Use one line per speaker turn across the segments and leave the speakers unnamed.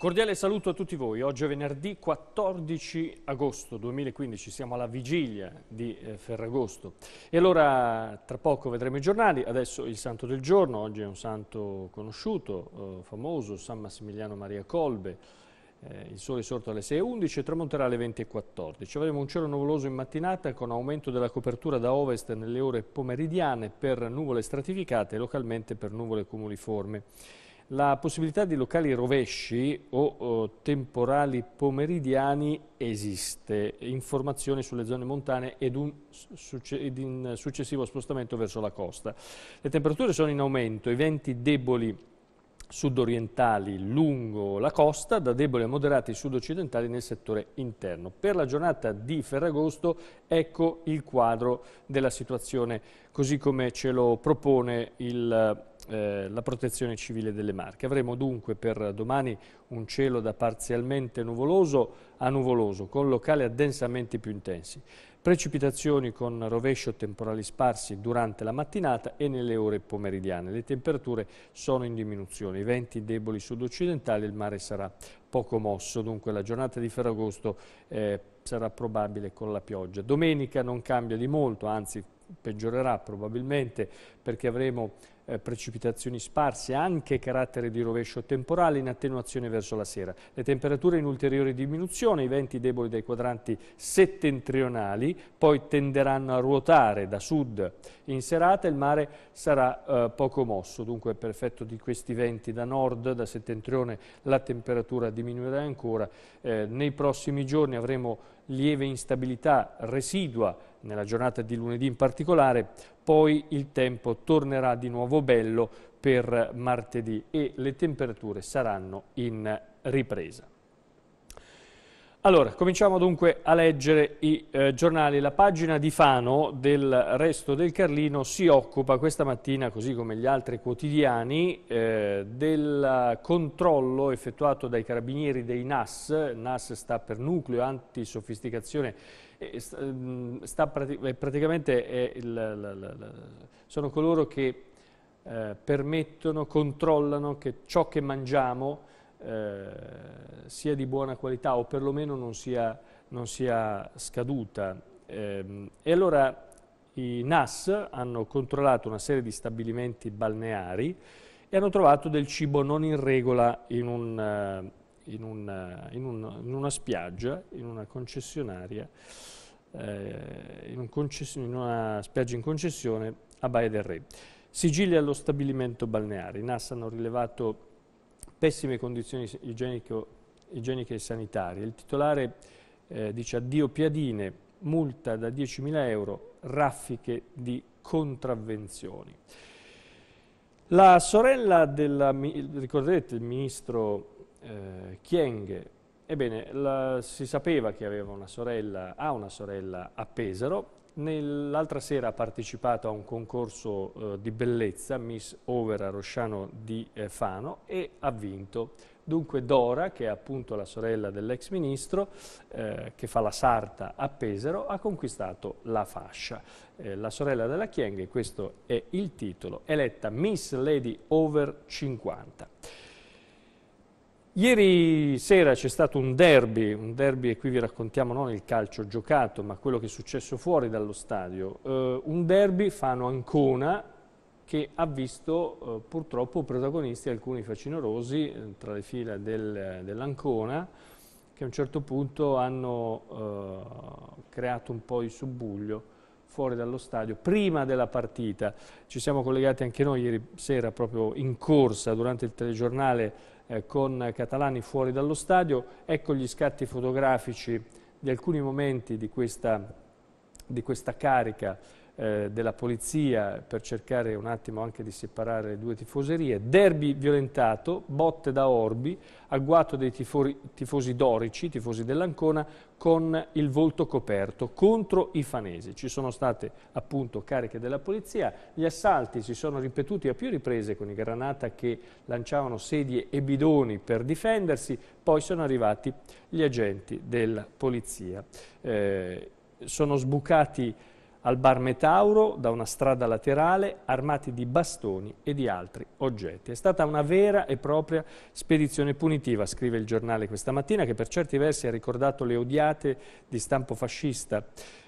cordiale saluto a tutti voi. Oggi è venerdì 14 agosto 2015, siamo alla vigilia di eh, Ferragosto. E allora tra poco vedremo i giornali, adesso il santo del giorno, oggi è un santo conosciuto, eh, famoso, San Massimiliano Maria Colbe. Eh, il sole è sorto alle 6.11 e tramonterà alle 20.14. Avremo un cielo nuvoloso in mattinata con aumento della copertura da ovest nelle ore pomeridiane per nuvole stratificate e localmente per nuvole cumuliformi la possibilità di locali rovesci o, o temporali pomeridiani esiste, informazioni sulle zone montane ed un, ed un successivo spostamento verso la costa. Le temperature sono in aumento, i venti deboli sudorientali lungo la costa, da deboli a moderati sudoccidentali nel settore interno. Per la giornata di Ferragosto ecco il quadro della situazione così come ce lo propone il eh, la protezione civile delle Marche. Avremo dunque per domani un cielo da parzialmente nuvoloso a nuvoloso, con locali addensamenti più intensi. Precipitazioni con rovescio temporali sparsi durante la mattinata e nelle ore pomeridiane. Le temperature sono in diminuzione, i venti deboli sud-occidentali, il mare sarà poco mosso, dunque la giornata di Ferragosto eh, sarà probabile con la pioggia. Domenica non cambia di molto, anzi peggiorerà probabilmente perché avremo eh, precipitazioni sparse, anche carattere di rovescio temporale in attenuazione verso la sera. Le temperature in ulteriore diminuzione, i venti deboli dai quadranti settentrionali, poi tenderanno a ruotare da sud in serata e il mare sarà eh, poco mosso, dunque per effetto di questi venti da nord, da settentrione, la temperatura diminuirà ancora. Eh, nei prossimi giorni avremo lieve instabilità residua nella giornata di lunedì in particolare, poi il tempo tornerà di nuovo bello per martedì e le temperature saranno in ripresa. Allora, cominciamo dunque a leggere i eh, giornali. La pagina di Fano del Resto del Carlino si occupa questa mattina, così come gli altri quotidiani, eh, del controllo effettuato dai carabinieri dei NAS. NAS sta per Nucleo Antisofisticazione Sta praticamente il, la, la, la, sono coloro che eh, permettono, controllano che ciò che mangiamo eh, sia di buona qualità o perlomeno non sia, non sia scaduta. Eh, e allora i NAS hanno controllato una serie di stabilimenti balneari e hanno trovato del cibo non in regola in un eh, in una, in una, in una spiaggia, in una concessionaria, eh, in, un concess in una spiaggia in concessione a Baia del Re. Sigilli allo stabilimento balneare. I NAS hanno rilevato pessime condizioni igieniche e sanitarie. Il titolare eh, dice addio piadine, multa da 10.000 euro, raffiche di contravvenzioni. La sorella del, ricorderete, il ministro eh, Chieng, ebbene la, si sapeva che aveva una sorella, ha una sorella a Pesaro, l'altra sera ha partecipato a un concorso eh, di bellezza, Miss Over a Rosciano di eh, Fano, e ha vinto. Dunque Dora, che è appunto la sorella dell'ex ministro, eh, che fa la sarta a Pesaro, ha conquistato la fascia. Eh, la sorella della Chienghe, questo è il titolo, eletta Miss Lady Over 50. Ieri sera c'è stato un derby, un derby e qui vi raccontiamo non il calcio giocato ma quello che è successo fuori dallo stadio, eh, un derby Fano-Ancona che ha visto eh, purtroppo protagonisti alcuni facinorosi eh, tra le fila del, dell'Ancona che a un certo punto hanno eh, creato un po' il subbuglio fuori dallo stadio, prima della partita. Ci siamo collegati anche noi ieri sera, proprio in corsa, durante il telegiornale eh, con Catalani fuori dallo stadio. Ecco gli scatti fotografici di alcuni momenti di questa, di questa carica eh, della polizia per cercare un attimo anche di separare le due tifoserie, derby violentato, botte da Orbi, agguato dei tifori, tifosi dorici, tifosi dell'Ancona, con il volto coperto contro i fanesi. Ci sono state appunto cariche della polizia, gli assalti si sono ripetuti a più riprese con i granata che lanciavano sedie e bidoni per difendersi, poi sono arrivati gli agenti della polizia. Eh, sono sbucati al bar Metauro da una strada laterale armati di bastoni e di altri oggetti. È stata una vera e propria spedizione punitiva, scrive il giornale questa mattina, che per certi versi ha ricordato le odiate di stampo fascista,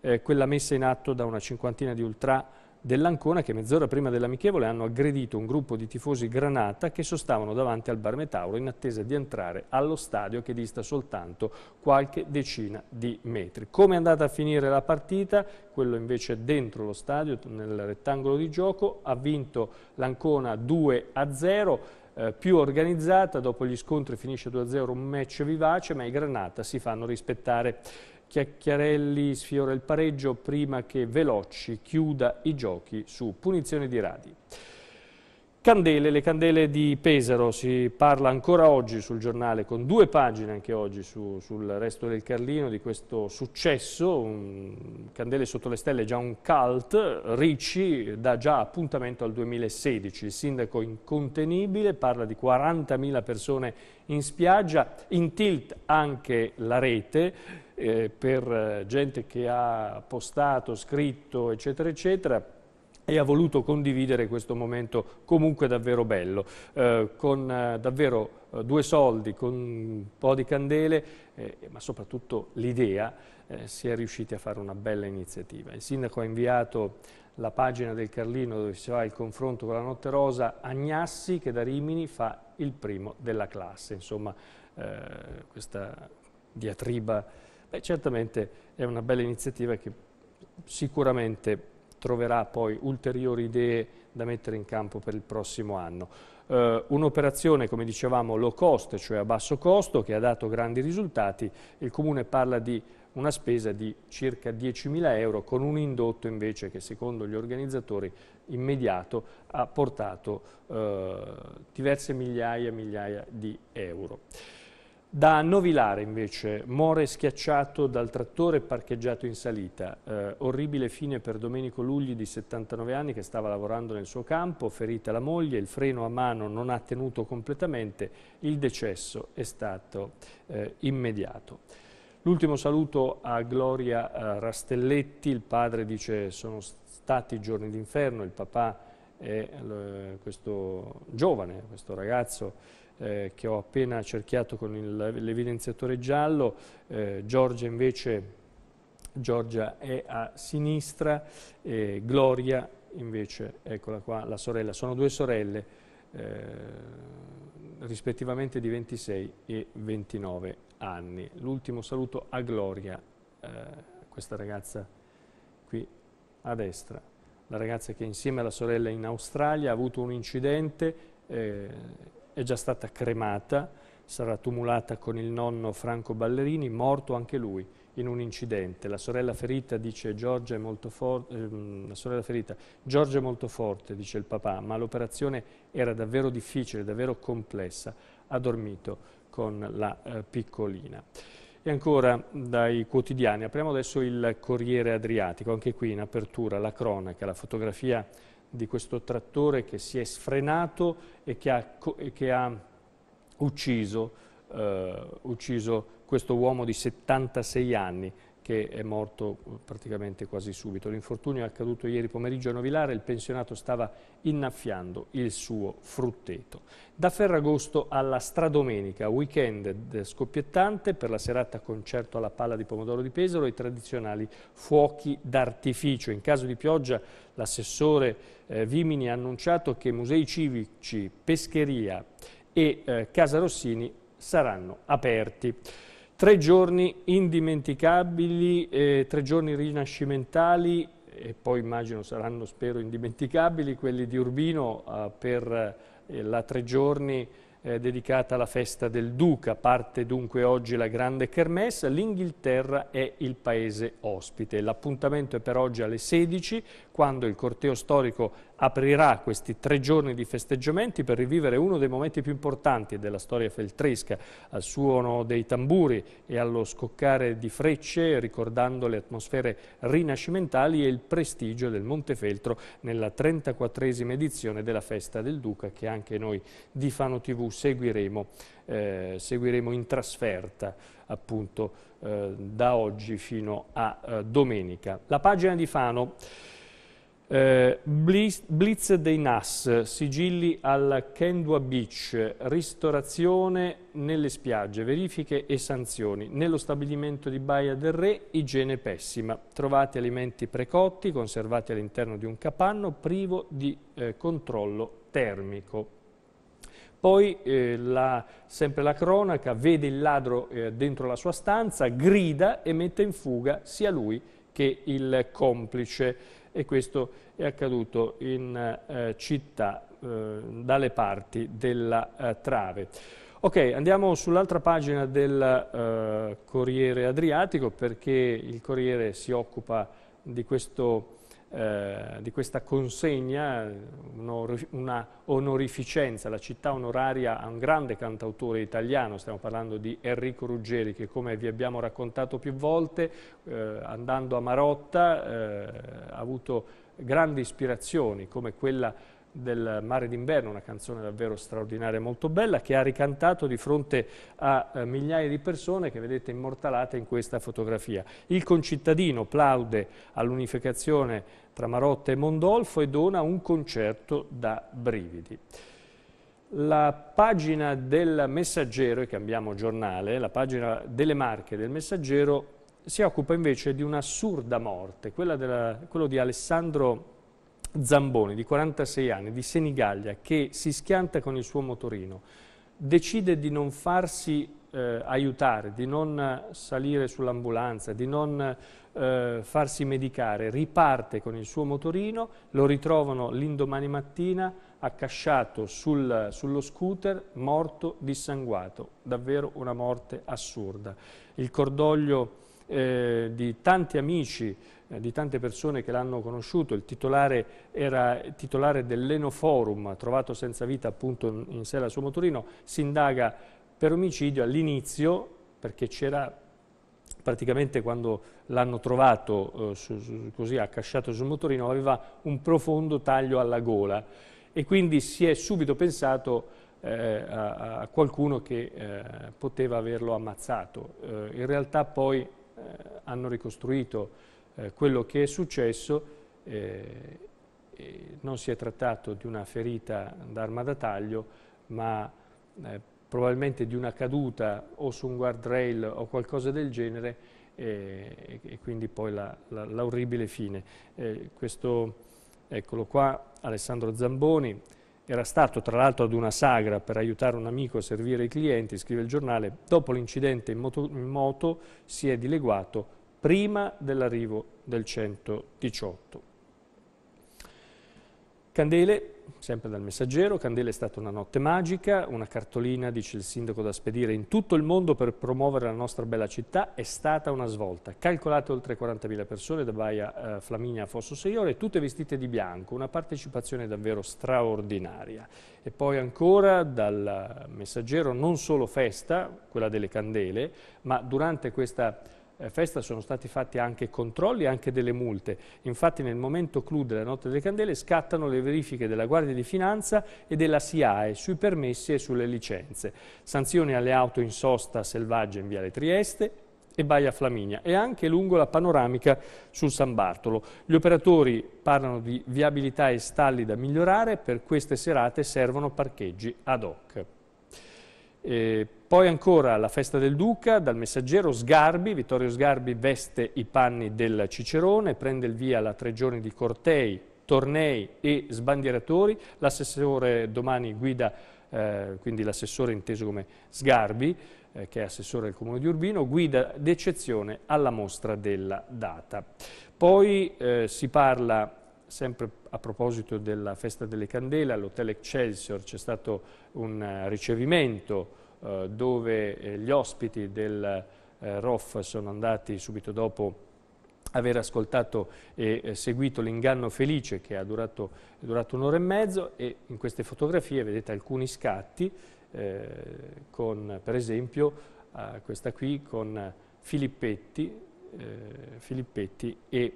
eh, quella messa in atto da una cinquantina di ultra dell'Ancona che mezz'ora prima dell'amichevole hanno aggredito un gruppo di tifosi granata che sostavano davanti al Bar Metauro in attesa di entrare allo stadio che dista soltanto qualche decina di metri. Come è andata a finire la partita? Quello invece dentro lo stadio, nel rettangolo di gioco, ha vinto l'Ancona 2 a 0 eh, più organizzata, dopo gli scontri finisce 2-0 un match vivace, ma i Granata si fanno rispettare. Chiacchiarelli sfiora il pareggio prima che Veloci chiuda i giochi su punizione di Radi. Candele, le candele di Pesaro, si parla ancora oggi sul giornale, con due pagine anche oggi su, sul resto del Carlino, di questo successo, un, Candele sotto le stelle già un cult, Ricci dà già appuntamento al 2016, il sindaco incontenibile, parla di 40.000 persone in spiaggia, in tilt anche la rete, eh, per eh, gente che ha postato, scritto, eccetera, eccetera, e ha voluto condividere questo momento comunque davvero bello, eh, con eh, davvero eh, due soldi, con un po' di candele, eh, ma soprattutto l'idea, si è riusciti a fare una bella iniziativa. Il sindaco ha inviato la pagina del Carlino dove si fa il confronto con la Notte Rosa, Agnassi che da Rimini fa il primo della classe, insomma questa diatriba Beh, certamente è una bella iniziativa che sicuramente troverà poi ulteriori idee da mettere in campo per il prossimo anno. Eh, Un'operazione, come dicevamo, low cost, cioè a basso costo, che ha dato grandi risultati, il Comune parla di una spesa di circa 10.000 euro con un indotto invece che secondo gli organizzatori immediato ha portato eh, diverse migliaia e migliaia di euro. Da Novilare invece, muore schiacciato dal trattore parcheggiato in salita, eh, orribile fine per Domenico Lugli di 79 anni che stava lavorando nel suo campo, ferita la moglie, il freno a mano non ha tenuto completamente, il decesso è stato eh, immediato. L'ultimo saluto a Gloria eh, Rastelletti, il padre dice sono stati giorni d'inferno, il papà è eh, questo giovane, questo ragazzo eh, che ho appena cerchiato con l'evidenziatore giallo, eh, Giorgia invece Giorgia è a sinistra, eh, Gloria invece, eccola qua, la sorella, sono due sorelle eh, rispettivamente di 26 e 29 anni. L'ultimo saluto a Gloria, eh, questa ragazza qui a destra, la ragazza che insieme alla sorella in Australia ha avuto un incidente eh, è già stata cremata, sarà tumulata con il nonno Franco Ballerini, morto anche lui in un incidente. La sorella ferita dice Giorgia è molto forte, ehm, la sorella ferita, Giorgia è molto forte, dice il papà, ma l'operazione era davvero difficile, davvero complessa. Ha dormito con la eh, piccolina. E ancora dai quotidiani, apriamo adesso il Corriere Adriatico, anche qui in apertura la cronaca, la fotografia di questo trattore che si è sfrenato e che ha, e che ha ucciso, eh, ucciso questo uomo di 76 anni che è morto uh, praticamente quasi subito. L'infortunio è accaduto ieri pomeriggio a Novilare, il pensionato stava innaffiando il suo frutteto. Da Ferragosto alla Stradomenica, weekend scoppiettante per la serata concerto alla palla di pomodoro di Pesaro e i tradizionali fuochi d'artificio. In caso di pioggia l'assessore eh, Vimini ha annunciato che musei civici, pescheria e eh, Casa Rossini saranno aperti. Tre giorni indimenticabili, eh, tre giorni rinascimentali e poi immagino saranno, spero, indimenticabili quelli di Urbino eh, per eh, la tre giorni eh, dedicata alla festa del Duca. Parte dunque oggi la grande kermesse, l'Inghilterra è il paese ospite. L'appuntamento è per oggi alle 16, quando il corteo storico aprirà questi tre giorni di festeggiamenti per rivivere uno dei momenti più importanti della storia feltresca, al suono dei tamburi e allo scoccare di frecce, ricordando le atmosfere rinascimentali e il prestigio del Montefeltro nella 34esima edizione della Festa del Duca che anche noi di Fano TV seguiremo, eh, seguiremo in trasferta appunto eh, da oggi fino a eh, domenica. La pagina di Fano eh, blitz, dei NAS, sigilli al Kendua Beach, ristorazione nelle spiagge, verifiche e sanzioni. Nello stabilimento di Baia del Re, igiene pessima. Trovati alimenti precotti, conservati all'interno di un capanno privo di eh, controllo termico. Poi eh, la, sempre la cronaca vede il ladro eh, dentro la sua stanza, grida e mette in fuga sia lui che il complice e questo è accaduto in eh, città eh, dalle parti della eh, Trave. Ok, andiamo sull'altra pagina del eh, Corriere Adriatico perché il Corriere si occupa di questo eh, di questa consegna, una onorificenza, la città onoraria a un grande cantautore italiano, stiamo parlando di Enrico Ruggeri che come vi abbiamo raccontato più volte, eh, andando a Marotta eh, ha avuto grandi ispirazioni come quella del Mare d'inverno, una canzone davvero straordinaria, e molto bella, che ha ricantato di fronte a eh, migliaia di persone che vedete immortalate in questa fotografia. Il concittadino plaude all'unificazione tra Marotta e Mondolfo e dona un concerto da brividi. La pagina del Messaggero, e cambiamo giornale, la pagina delle Marche del Messaggero si occupa invece di un'assurda morte, quella della, quello di Alessandro Zamboni, di 46 anni, di Senigallia, che si schianta con il suo motorino, decide di non farsi eh, aiutare, di non salire sull'ambulanza, di non eh, farsi medicare, riparte con il suo motorino, lo ritrovano l'indomani mattina accasciato sul, sullo scooter, morto, dissanguato, davvero una morte assurda. Il cordoglio eh, di tanti amici, eh, di tante persone che l'hanno conosciuto, il titolare era titolare dell'Enoforum, trovato senza vita appunto in, sella su motorino, si indaga per omicidio all'inizio, perché c'era praticamente quando l'hanno trovato eh, su, su, così accasciato sul motorino aveva un profondo taglio alla gola e quindi si è subito pensato eh, a, a, qualcuno che eh, poteva averlo ammazzato. Eh, in realtà poi eh, hanno ricostruito eh, quello che è successo eh, non si è trattato di una ferita d'arma da taglio, ma eh, probabilmente di una caduta o su un guardrail o qualcosa del genere eh, e, quindi poi l'orribile fine. Eh, questo, eccolo qua, Alessandro Zamboni, era stato tra l'altro ad una sagra per aiutare un amico a servire i clienti, scrive il giornale, dopo l'incidente in, in moto si è dileguato prima dell'arrivo del 118. Candele, sempre dal messaggero, Candela è stata una notte magica, una cartolina, dice il sindaco da spedire in tutto il mondo per promuovere la nostra bella città, è stata una svolta. Calcolate oltre 40.000 persone da Baia eh, Flaminia a Fosso Seiore, tutte vestite di bianco, una partecipazione davvero straordinaria. E poi ancora dal messaggero non solo festa, quella delle candele, ma durante questa eh, festa sono stati fatti anche controlli e anche delle multe. Infatti nel momento clou della Notte delle Candele scattano le verifiche della Guardia di Finanza e della SIAE sui permessi e sulle licenze. Sanzioni alle auto in sosta selvaggia in Viale Trieste, e Baia Flaminia e anche lungo la panoramica sul San Bartolo. Gli operatori parlano di viabilità e stalli da migliorare, per queste serate servono parcheggi ad hoc. E eh, poi ancora la festa del Duca, dal messaggero Sgarbi, Vittorio Sgarbi veste i panni del Cicerone, prende il via la tre giorni di cortei, tornei e sbandieratori, l'assessore domani guida, eh, quindi l'assessore inteso come Sgarbi, eh, che è assessore del Comune di Urbino, guida d'eccezione alla mostra della data. Poi eh, si parla sempre a proposito della festa delle candele, all'Hotel Excelsior c'è stato un eh, ricevimento eh, dove eh, gli ospiti del eh, ROF sono andati subito dopo aver ascoltato e seguito l'inganno felice che ha durato, durato un'ora e mezzo e in queste fotografie vedete alcuni scatti con per esempio questa qui con Filippetti, Filippetti e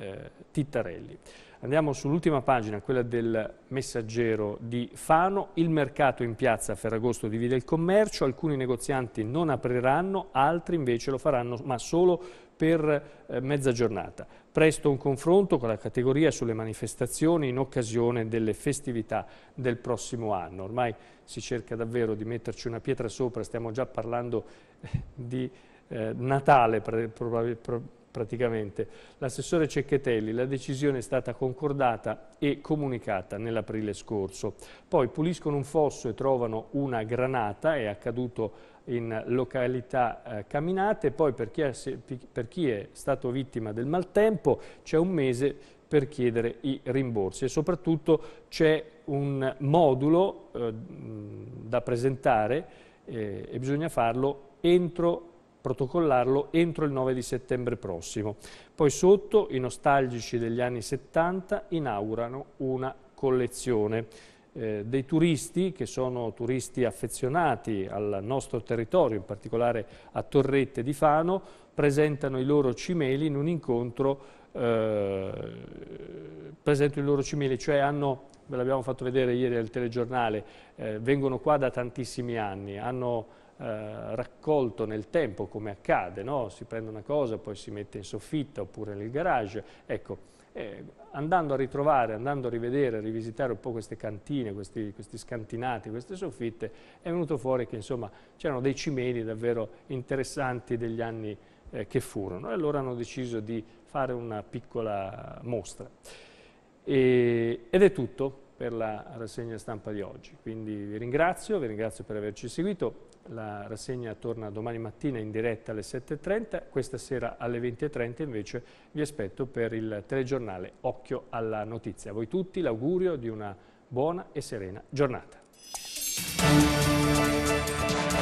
eh, Tittarelli. Andiamo sull'ultima pagina, quella del messaggero di Fano. Il mercato in piazza a Ferragosto divide il commercio, alcuni negozianti non apriranno, altri invece lo faranno, ma solo per eh, mezza giornata. Presto un confronto con la categoria sulle manifestazioni in occasione delle festività del prossimo anno. Ormai si cerca davvero di metterci una pietra sopra, stiamo già parlando eh, di eh, Natale, pre, pre, pre, praticamente l'assessore Cecchetelli, la decisione è stata concordata e comunicata nell'aprile scorso. Poi puliscono un fosso e trovano una granata, è accaduto in località eh, camminate, poi per chi, è, per chi è stato vittima del maltempo c'è un mese per chiedere i rimborsi e soprattutto c'è un modulo eh, da presentare eh, e bisogna farlo entro protocollarlo entro il 9 di settembre prossimo. Poi sotto i nostalgici degli anni 70 inaugurano una collezione. Eh, dei turisti che sono turisti affezionati al nostro territorio, in particolare a Torrette di Fano, presentano i loro cimeli in un incontro eh, presentano i loro cimeli, cioè hanno, ve l'abbiamo fatto vedere ieri al telegiornale, eh, vengono qua da tantissimi anni, hanno eh, raccolto nel tempo, come accade, no? si prende una cosa, poi si mette in soffitta oppure nel garage. Ecco, eh, andando a ritrovare, andando a rivedere, a rivisitare un po' queste cantine, questi, questi scantinati, queste soffitte, è venuto fuori che insomma c'erano dei cimeli davvero interessanti degli anni eh, che furono e allora hanno deciso di fare una piccola mostra. E, ed è tutto per la rassegna stampa di oggi, quindi vi ringrazio, vi ringrazio per averci seguito, la rassegna torna domani mattina in diretta alle 7.30, questa sera alle 20.30 invece vi aspetto per il telegiornale Occhio alla Notizia. A voi tutti l'augurio di una buona e serena giornata.